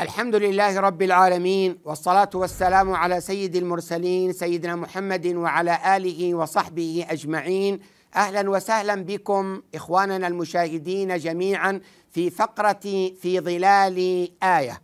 الحمد لله رب العالمين والصلاة والسلام على سيد المرسلين سيدنا محمد وعلى آله وصحبه أجمعين أهلا وسهلا بكم إخواننا المشاهدين جميعا في فقرة في ظلال آية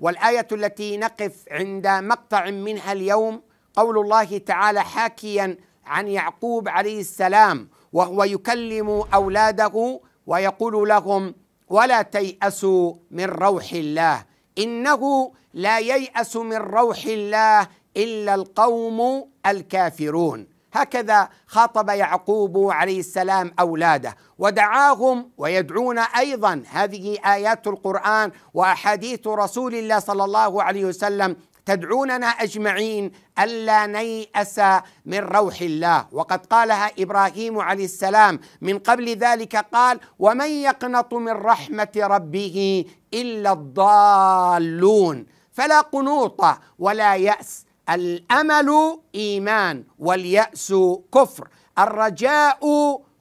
والآية التي نقف عند مقطع منها اليوم قول الله تعالى حاكيا عن يعقوب عليه السلام وهو يكلم أولاده ويقول لهم ولا تيأسوا من روح الله إنه لا ييأس من روح الله إلا القوم الكافرون هكذا خاطب يعقوب عليه السلام اولاده ودعاهم ويدعون ايضا هذه ايات القران واحاديث رسول الله صلى الله عليه وسلم تدعوننا اجمعين الا نيأس من روح الله وقد قالها ابراهيم عليه السلام من قبل ذلك قال ومن يقنط من رحمه ربه الا الضالون فلا قنوط ولا يأس الامل ايمان واليأس كفر الرجاء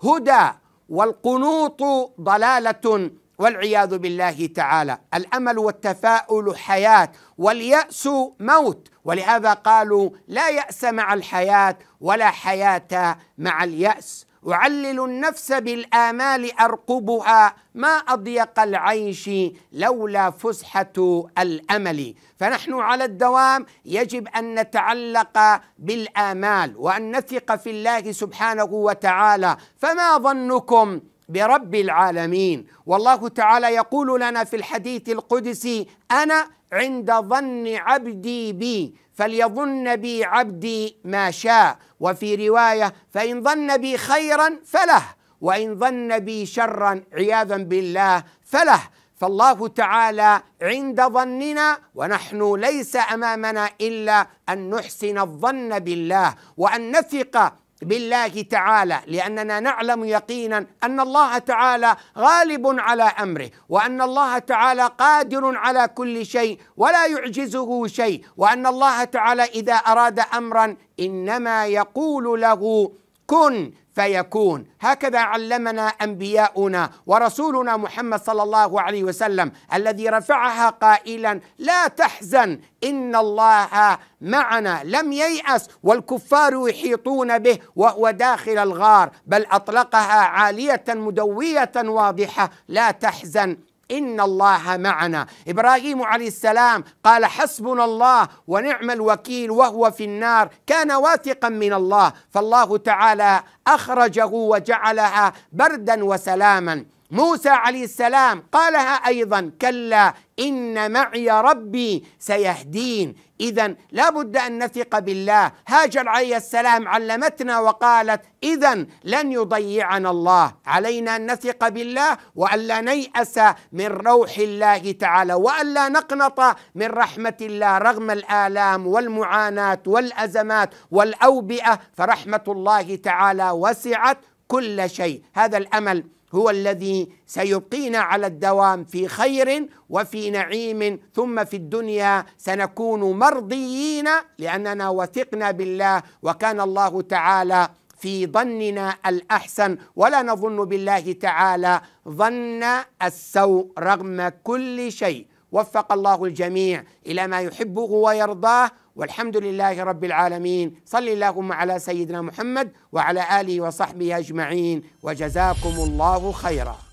هدى والقنوط ضلاله والعياذ بالله تعالى الامل والتفاؤل حياه والياس موت ولهذا قالوا لا ياس مع الحياه ولا حياه مع الياس أعلل النفس بالآمال أرقبها ما أضيق العيش لولا فسحة الأمل فنحن على الدوام يجب أن نتعلق بالآمال وأن نثق في الله سبحانه وتعالى فما ظنكم برب العالمين والله تعالى يقول لنا في الحديث القدسي انا عند ظن عبدي بي فليظن بي عبدي ما شاء وفي روايه فان ظن بي خيرا فله وان ظن بي شرا عياذا بالله فله فالله تعالى عند ظننا ونحن ليس امامنا الا ان نحسن الظن بالله وان نثق بالله تعالى لاننا نعلم يقينا ان الله تعالى غالب على امره وان الله تعالى قادر على كل شيء ولا يعجزه شيء وان الله تعالى اذا اراد امرا انما يقول له كن فيكون هكذا علمنا انبياؤنا ورسولنا محمد صلى الله عليه وسلم الذي رفعها قائلا لا تحزن ان الله معنا لم ييأس والكفار يحيطون به وهو داخل الغار بل اطلقها عاليه مدويه واضحه لا تحزن إن الله معنا إبراهيم عليه السلام قال حسبنا الله ونعم الوكيل وهو في النار كان واثقا من الله فالله تعالى أخرجه وجعلها بردا وسلاما موسى عليه السلام قالها ايضا كلا إن معي ربي سيهدين إذا لابد أن نثق بالله هاجر عليه السلام علمتنا وقالت إذا لن يضيعنا الله علينا أن نثق بالله وألا نيأس من روح الله تعالى وألا نقنط من رحمة الله رغم الآلام والمعاناة والأزمات والأوبئة فرحمة الله تعالى وسعت كل شيء هذا الامل هو الذي سيبقينا على الدوام في خير وفي نعيم ثم في الدنيا سنكون مرضيين لاننا وثقنا بالله وكان الله تعالى في ظننا الاحسن ولا نظن بالله تعالى ظن السوء رغم كل شيء وفق الله الجميع الى ما يحبه ويرضاه والحمد لله رب العالمين صل اللهم على سيدنا محمد وعلى اله وصحبه اجمعين وجزاكم الله خيرا